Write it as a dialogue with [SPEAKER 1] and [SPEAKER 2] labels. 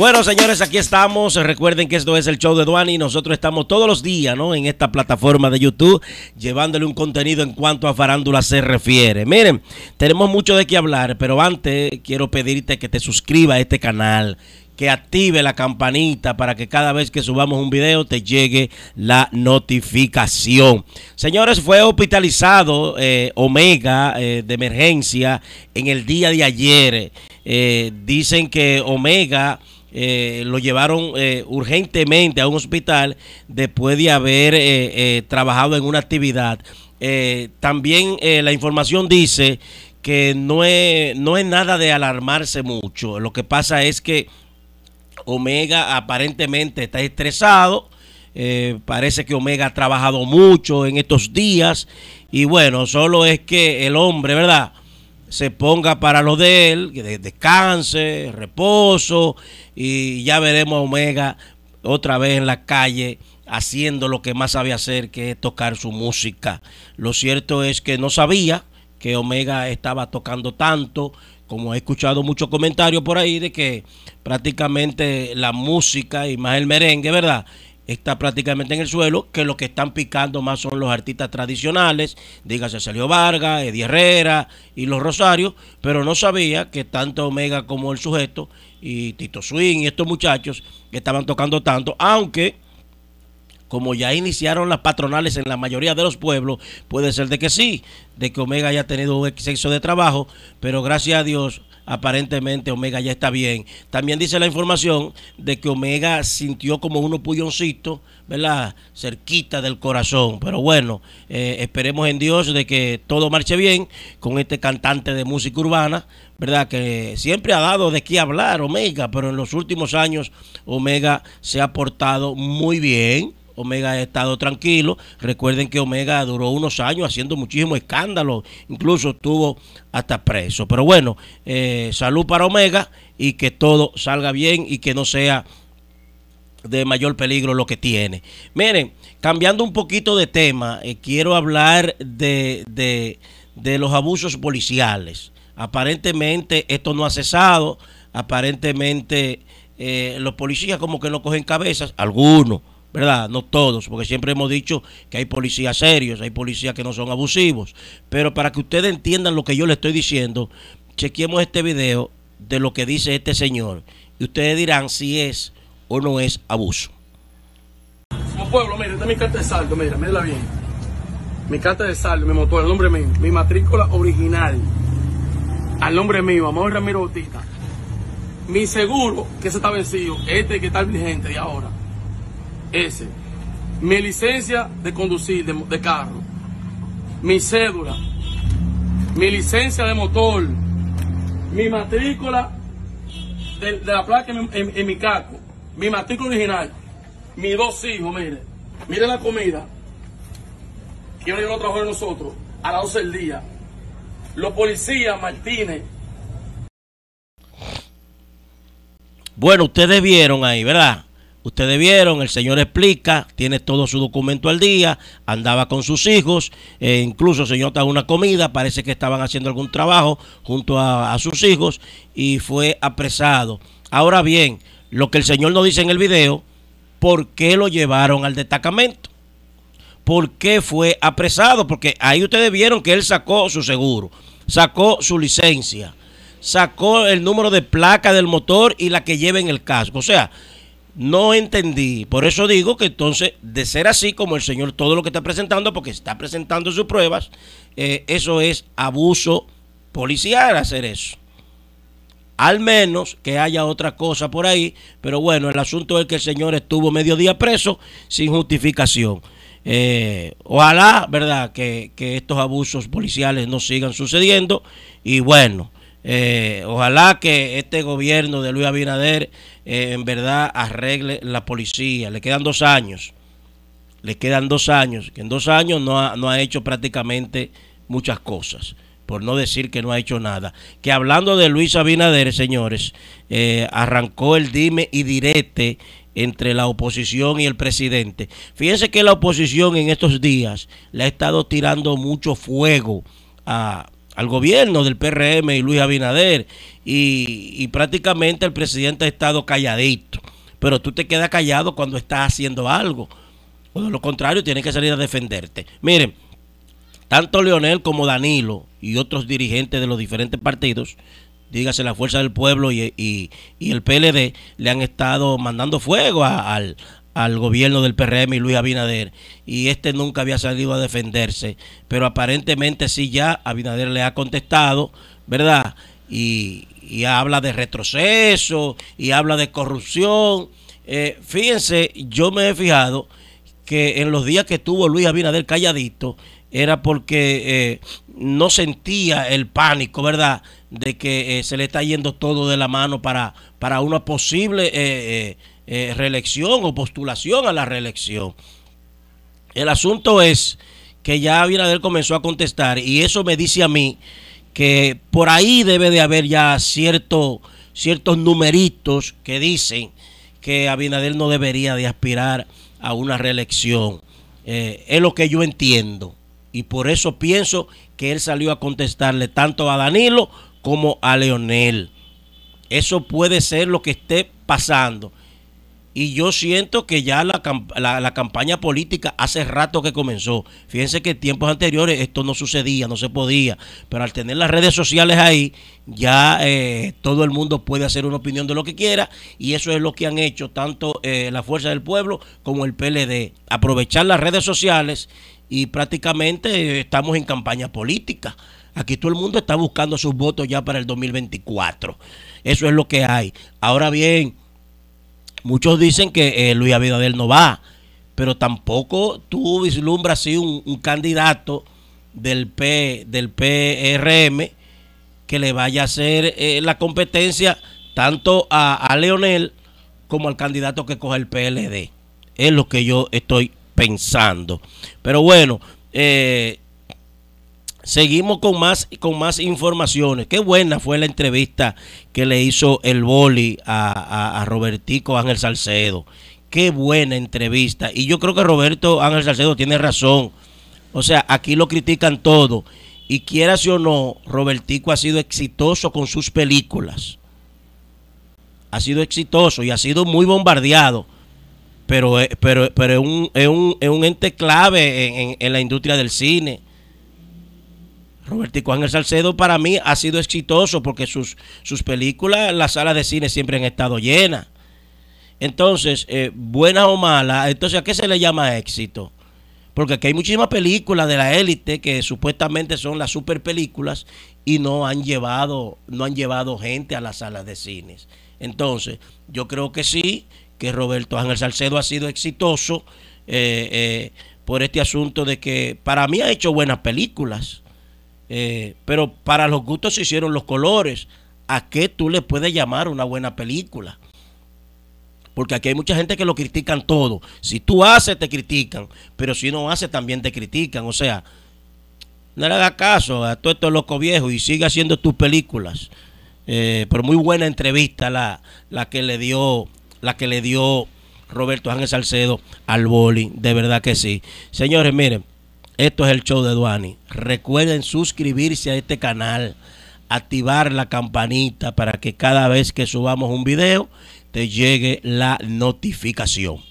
[SPEAKER 1] Bueno, señores, aquí estamos. Recuerden que esto es el show de Duani. Nosotros estamos todos los días, ¿no? En esta plataforma de YouTube, llevándole un contenido en cuanto a farándula se refiere. Miren, tenemos mucho de qué hablar, pero antes quiero pedirte que te suscribas a este canal que active la campanita para que cada vez que subamos un video te llegue la notificación. Señores, fue hospitalizado eh, Omega eh, de emergencia en el día de ayer. Eh, dicen que Omega eh, lo llevaron eh, urgentemente a un hospital después de haber eh, trabajado en una actividad. también la información dice que no es, no es nada de alarmarse mucho. Lo que pasa es que Omega aparentemente está estresado. parece que Omega ha trabajado mucho en estos días. Y bueno, solo es que el hombre, ¿verdad? se ponga para lo de él, descanse, reposo, y ya veremos a Omega otra vez en la calle haciendo lo que más sabe hacer, que es tocar su música. Lo cierto es que no sabía que Omega estaba tocando tanto, como he escuchado muchos comentarios por ahí de que prácticamente la música y más el merengue, ¿verdad? está prácticamente en el suelo, que lo que están picando más son los artistas tradicionales, dígase salió Vargas, Eddie Herrera y los Rosarios, pero no sabía que tanto Omega como el sujeto y Tito Swing y estos muchachos que estaban tocando tanto, aunque como ya iniciaron las patronales en la mayoría de los pueblos, puede ser de que sí, de que Omega haya tenido un exceso de trabajo, pero gracias a Dios aparentemente Omega ya está bien. También dice la información de que Omega sintió como uno puñoncito, ¿verdad? Cerquita del corazón. Pero bueno, eh, esperemos en Dios de que todo marche bien con este cantante de música urbana, ¿verdad? Que siempre ha dado de qué hablar Omega, pero en los últimos años Omega se ha portado muy bien Omega ha estado tranquilo. Recuerden que Omega duró unos años haciendo muchísimos escándalos. incluso estuvo hasta preso. Pero bueno, eh, salud para Omega y que todo salga bien y que no sea de mayor peligro lo que tiene. Miren, cambiando un poquito de tema, eh, quiero hablar de, los abusos policiales. Aparentemente esto no ha cesado, aparentemente... Eh, los policías como que no cogen cabezas, algunos, ¿verdad? No todos, porque siempre hemos dicho que hay policías serios, hay policías que no son abusivos. Pero para que ustedes entiendan lo que yo le estoy diciendo, chequemos este video de lo que dice este señor y ustedes dirán si es o no es abuso. pueblo, mire, esta es mi carta de saldo, mira, mírala bien. Mi carta de saldo, mi motor, el nombre mío, mi matrícula original, al nombre mío, Amor Ramiro Bautista. Mi seguro, que se está vencido, este que está vigente de ahora ese, Mi licencia de conducir de, carro. Mi cédula. Mi licencia de motor. Mi matrícula de, la placa en, mi casco. Mi matrícula original. Mis dos hijos, mire. Mire la comida. Que hoy no trabajó en nosotros. A las 12 del día. Los policías, Martínez. Bueno, ustedes vieron ahí, ¿verdad? Ustedes vieron, el señor explica, tiene todo su documento al día, andaba con sus hijos, e incluso el señor estaba una comida, parece que estaban haciendo algún trabajo junto a, sus hijos y fue apresado. Ahora bien, lo que el señor nos dice en el video, ¿por qué lo llevaron al destacamento? ¿Por qué fue apresado? Porque ahí ustedes vieron que él sacó su seguro, sacó su licencia, sacó el número de placa del motor y la que lleva en el casco. O sea, no entendí. Por eso digo que entonces, de ser así como el señor todo lo que está presentando, porque está presentando sus pruebas, eh, eso es abuso policial hacer eso. Al menos que haya otra cosa por ahí. Pero bueno, el asunto es que el señor estuvo medio día preso sin justificación. Eh, ojalá, ¿verdad?, que, que estos abusos policiales no sigan sucediendo. Y bueno. Eh, ojalá que este gobierno de Luis Abinader eh, en verdad arregle la policía. Le quedan dos años. Le quedan dos años. Que en dos años no ha, hecho prácticamente muchas cosas. Por no decir que no ha hecho nada. Que hablando de Luis Abinader, señores, eh, arrancó el dime y direte entre la oposición y el presidente. Fíjense que la oposición en estos días le ha estado tirando mucho fuego a al gobierno del PRM y Luis Abinader y, prácticamente el presidente ha estado calladito. Pero tú te quedas callado cuando estás haciendo algo. O de lo contrario, tienes que salir a defenderte. Miren, tanto Leonel como Danilo y otros dirigentes de los diferentes partidos, dígase la Fuerza del Pueblo y, el PLD, le han estado mandando fuego al, al gobierno del PRM y Luis Abinader, y este nunca había salido a defenderse, pero aparentemente sí ya Abinader le ha contestado, ¿verdad? Y, y habla de retroceso, y habla de corrupción. Eh, fíjense, yo me he fijado que en los días que tuvo Luis Abinader calladito, era porque eh, no sentía el pánico, ¿verdad? De que eh, se le está yendo todo de la mano para, para una posible eh, eh, reelección o postulación a la reelección. El asunto es que ya Abinader comenzó a contestar y eso me dice a mí que por ahí debe de haber ya cierto, ciertos numeritos que dicen que Abinader no debería de aspirar a una reelección. Eh, es lo que yo entiendo y por eso pienso que él salió a contestarle tanto a Danilo como a Leonel. Eso puede ser lo que esté pasando. Y yo siento que ya la, la, campaña política hace rato que comenzó. Fíjense que en tiempos anteriores esto no sucedía, no se podía. Pero al tener las redes sociales ahí, ya eh, todo el mundo puede hacer una opinión de lo que quiera. Y eso es lo que han hecho tanto eh, la Fuerza del Pueblo como el PLD. Aprovechar las redes sociales y prácticamente eh, estamos en campaña política. Aquí todo el mundo está buscando sus votos ya para el 2024. Eso es lo que hay. Ahora bien, Muchos dicen que eh, Luis Abinadel no va, pero tampoco tú vislumbras así un, candidato del, P, del PRM que le vaya a hacer eh, la competencia tanto a, Leonel como al candidato que coge el PLD. Es lo que yo estoy pensando. Pero bueno, eh, Seguimos con más, con más informaciones. Qué buena fue la entrevista que le hizo el boli a, a, Robertico Ángel Salcedo. Qué buena entrevista. Y yo creo que Roberto Ángel Salcedo tiene razón. O sea, aquí lo critican todo. Y quiera o no, Robertico ha sido exitoso con sus películas. Ha sido exitoso y ha sido muy bombardeado. Pero, eh, pero, pero es, un, es, un, ente clave en la industria del cine Roberto Ángel Salcedo para mí ha sido exitoso porque sus, sus películas, las salas de cine siempre han estado llenas. Entonces, buenas eh, buena o mala, entonces ¿a qué se le llama éxito? Porque aquí hay muchísimas películas de la élite que supuestamente son las super películas y no han llevado, no han llevado gente a las salas de cines. Entonces, yo creo que sí, que Roberto Ángel Salcedo ha sido exitoso eh, eh, por este asunto de que para mí ha hecho buenas películas eh, pero para los gustos se hicieron los colores. ¿A qué tú le puedes llamar una buena película? Porque aquí hay mucha gente que lo critican todo. Si tú haces, te critican. Pero si no haces, también te critican. O sea, no le hagas caso a todo esto loco viejo y sigue haciendo tus películas. Eh, pero muy buena entrevista la, que le dio la que le dio Roberto Ángel Salcedo al boli, de verdad que sí. Señores, miren, esto es el show de Duani. Recuerden suscribirse a este canal, activar la campanita para que cada vez que subamos un video te llegue la notificación.